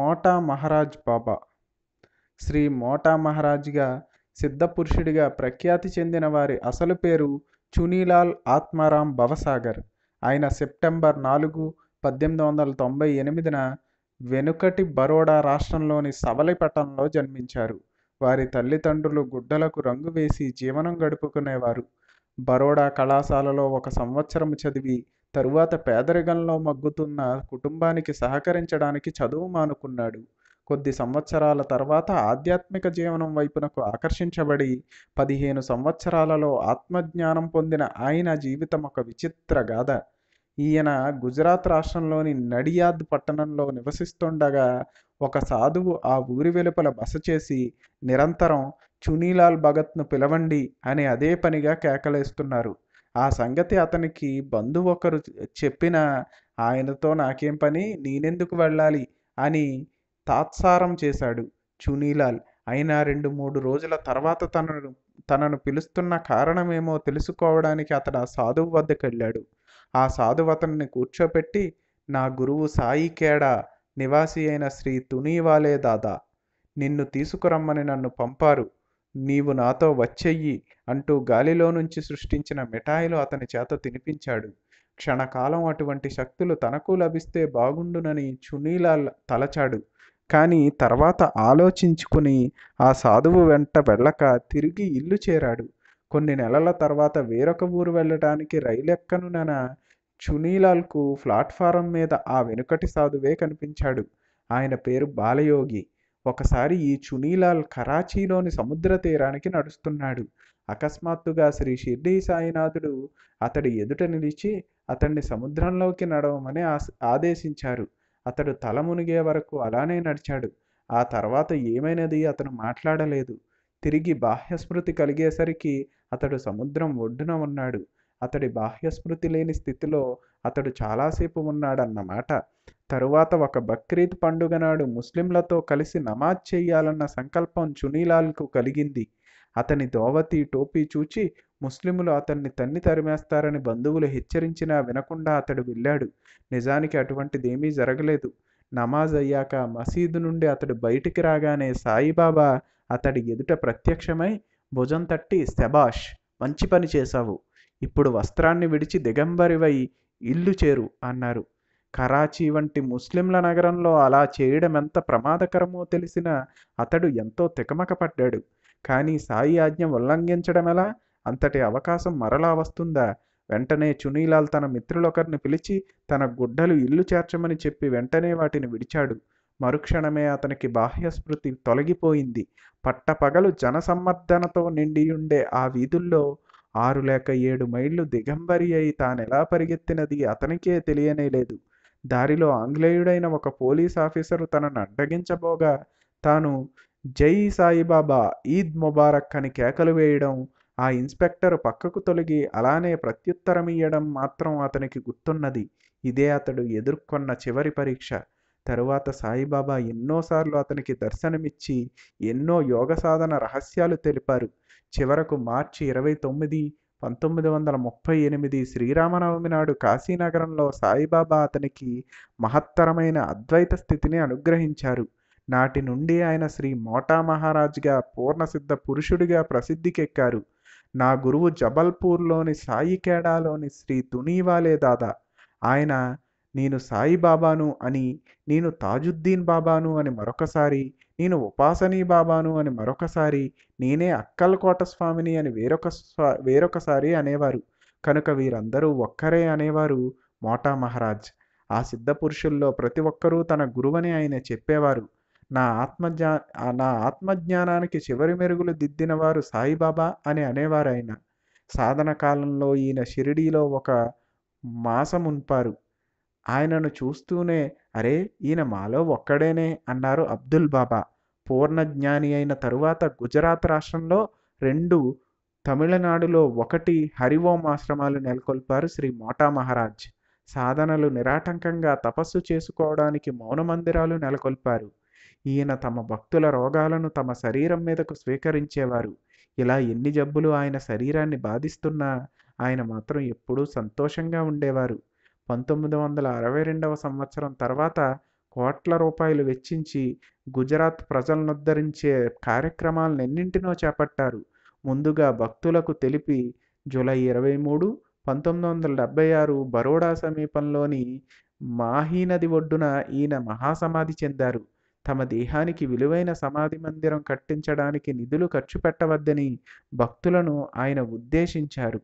మోటా మహారాజ్ బాబా శ్రీ మోటా మహారాజ్గా సిద్ధపురుషుడిగా ప్రఖ్యాతి చెందిన వారి అసలు పేరు చునీలాల్ ఆత్మారాం భవసాగర్ ఆయన సెప్టెంబర్ నాలుగు పద్దెనిమిది వందల తొంభై ఎనిమిదిన వెనుకటి బరోడా రాష్ట్రంలోని సవలిపట్టణంలో జన్మించారు వారి తల్లిదండ్రులు గుడ్డలకు రంగు వేసి జీవనం గడుపుకునేవారు బరోడా కళాశాలలో ఒక సంవత్సరం చదివి తరువాత పేదరికంలో మగ్గుతున్న కుటుంబానికి సహకరించడానికి చదువు మానుకున్నాడు కొద్ది సంవత్సరాల తర్వాత ఆధ్యాత్మిక జీవనం వైపునకు ఆకర్షించబడి పదిహేను సంవత్సరాలలో ఆత్మజ్ఞానం పొందిన ఆయన జీవితం ఒక విచిత్ర గాథ ఈయన గుజరాత్ రాష్ట్రంలోని నడియాద్ పట్టణంలో నివసిస్తుండగా ఒక సాధువు ఆ ఊరి వెలుపల బస చేసి నిరంతరం చునీలాల్ భగత్ను పిలవండి అని అదే పనిగా కేకలేస్తున్నారు ఆ సంగతి అతనికి బంధువు ఒకరు చెప్పిన ఆయనతో నాకేం పని నేనెందుకు వెళ్ళాలి అని తాత్సారం చేశాడు చునీలాల్ అయినా రెండు మూడు రోజుల తర్వాత తనను తనను పిలుస్తున్న కారణమేమో తెలుసుకోవడానికి అతడు ఆ సాధువు వద్దకు వెళ్ళాడు ఆ సాధువు అతన్ని కూర్చోపెట్టి నా గురువు సాయి కేడా నివాసి అయిన శ్రీ తునీవాలే దాదా నిన్ను తీసుకురమ్మని నన్ను పంపారు నీవు నాతో వచ్చెయ్యి అంటూ గాలిలో నుంచి సృష్టించిన మిఠాయిలు అతని చేత తినిపించాడు క్షణకాలం అటువంటి శక్తులు తనకు లభిస్తే బాగుండునని చునీలా తలచాడు కానీ తర్వాత ఆలోచించుకుని ఆ సాధువు వెంట వెళ్ళక తిరిగి ఇల్లు చేరాడు కొన్ని నెలల తర్వాత వేరొక ఊరు వెళ్ళడానికి రైలెక్కనునన చునీలాల్కు ప్లాట్ఫారం మీద ఆ వెనుకటి సాధువే కనిపించాడు ఆయన పేరు బాలయోగి ఒకసారి ఈ చునీలాల్ కరాచీలోని సముద్ర తీరానికి నడుస్తున్నాడు అకస్మాత్తుగా శ్రీ షిర్డీ సాయినాథుడు అతడి ఎదుట నిలిచి అతన్ని సముద్రంలోకి నడవమని ఆదేశించారు అతడు తల మునిగే వరకు అలానే నడిచాడు ఆ తర్వాత ఏమైనది అతను మాట్లాడలేదు తిరిగి బాహ్యస్మృతి కలిగేసరికి అతడు సముద్రం ఒడ్డున ఉన్నాడు అతడి బాహ్యస్మృతి లేని స్థితిలో అతడు చాలాసేపు ఉన్నాడన్నమాట తరువాత ఒక బక్రీద్ పండుగ నాడు ముస్లింలతో కలిసి నమాజ్ చేయాలన్న సంకల్పం చునీలాల్కు కలిగింది అతని దోవతి టోపీ చూచి ముస్లిములు అతన్ని తన్ని తరిమేస్తారని బంధువులు హెచ్చరించినా వినకుండా అతడు వెళ్ళాడు నిజానికి అటువంటిదేమీ జరగలేదు నమాజ్ అయ్యాక మసీదు నుండి అతడు బయటికి రాగానే సాయిబాబా అతడి ఎదుట ప్రత్యక్షమై భుజం తట్టి శబాష్ మంచి పని చేశావు ఇప్పుడు వస్త్రాన్ని విడిచి దిగంబరివై ఇల్లు చేరు అన్నారు కరాచీ వంటి ముస్లింల నగరంలో అలా చేయడం ఎంత ప్రమాదకరమో తెలిసిన అతడు ఎంతో తికమకపడ్డాడు కానీ సాయి ఆజ్ఞ ఉల్లంఘించడం ఎలా అంతటి అవకాశం మరలా వస్తుందా వెంటనే చునీలాల్ తన మిత్రులొకరిని పిలిచి తన గుడ్డలు ఇల్లు చేర్చమని చెప్పి వెంటనే వాటిని విడిచాడు మరుక్షణమే అతనికి బాహ్యస్మృతి తొలగిపోయింది పట్టపగలు జనసమ్మర్దనతో నిండి ఉండే ఆ వీధుల్లో ఆరు లేక ఏడు మైళ్ళు దిగంబరి అయి తానెలా పరిగెత్తినది అతనికే తెలియనే లేదు దారిలో ఆంగ్లేయుడైన ఒక పోలీస్ ఆఫీసరు తనను అడ్డగించబోగా తాను జై సాయిబాబా ఈద్ ముబారక్ అని కేకలు వేయడం ఆ ఇన్స్పెక్టర్ పక్కకు తొలగి అలానే ప్రత్యుత్తరం ఇయ్యడం మాత్రం అతనికి గుర్తున్నది ఇదే అతడు ఎదుర్కొన్న చివరి పరీక్ష తరువాత సాయిబాబా ఎన్నోసార్లు అతనికి దర్శనమిచ్చి ఎన్నో యోగ సాధన రహస్యాలు తెలిపారు చివరకు మార్చి ఇరవై తొమ్మిది పంతొమ్మిది వందల ముప్పై ఎనిమిది శ్రీరామనవమి నాడు కాశీనగరంలో సాయిబాబా అతనికి మహత్తరమైన అద్వైత స్థితిని అనుగ్రహించారు నాటి నుండి ఆయన శ్రీ మోటా మహారాజ్గా పూర్ణసిద్ధ పురుషుడిగా ప్రసిద్ధికెక్కారు నా గురువు జబల్పూర్లోని సాయికేడాలోని శ్రీ తునీవాలే దాదా ఆయన నేను సాయిబాబాను అని నేను తాజుద్దీన్ బాబాను అని మరొకసారి నేను ఉపాసనీ బాబాను అని మరొకసారి నేనే అక్కలకోట స్వామిని అని వేరొక స్వా వేరొకసారి అనేవారు కనుక వీరందరూ ఒక్కరే అనేవారు మోటా మహారాజ్ ఆ సిద్ధ పురుషుల్లో ప్రతి ఒక్కరూ తన గురువని ఆయన చెప్పేవారు నా ఆత్మజ్ఞా నా ఆత్మజ్ఞానానికి చివరి మెరుగులు దిద్దినవారు సాయిబాబా అని అనేవారు ఆయన సాధన కాలంలో ఈయన షిరిడీలో ఒక మాసం ఉంపారు ఆయనను చూస్తూనే అరే ఈయన మాలో ఒక్కడేనే అన్నారు అబ్దుల్ బాబా పూర్ణ జ్ఞాని అయిన తరువాత గుజరాత్ రాష్ట్రంలో రెండు తమిళనాడులో ఒకటి హరివోం ఆశ్రమాలు నెలకొల్పారు శ్రీ మోటా మహారాజ్ సాధనలు నిరాటంకంగా తపస్సు చేసుకోవడానికి మౌన మందిరాలు నెలకొల్పారు ఈయన తమ భక్తుల రోగాలను తమ శరీరం మీదకు స్వీకరించేవారు ఇలా ఎన్ని జబ్బులు ఆయన శరీరాన్ని బాధిస్తున్నా ఆయన మాత్రం ఎప్పుడూ సంతోషంగా ఉండేవారు పంతొమ్మిది వందల అరవై రెండవ సంవత్సరం తర్వాత కోట్ల రూపాయలు వెచ్చించి గుజరాత్ ప్రజలనుద్ధరించే కార్యక్రమాలన్నింటినో చేపట్టారు ముందుగా భక్తులకు తెలిపి జూలై ఇరవై మూడు పంతొమ్మిది వందల డెబ్బై ఆరు బరోడా సమీపంలోని మాహీనది ఒడ్డున ఈయన మహాసమాధి చెందారు తమ దేహానికి విలువైన సమాధి మందిరం కట్టించడానికి నిధులు ఖర్చు పెట్టవద్దని భక్తులను ఆయన ఉద్దేశించారు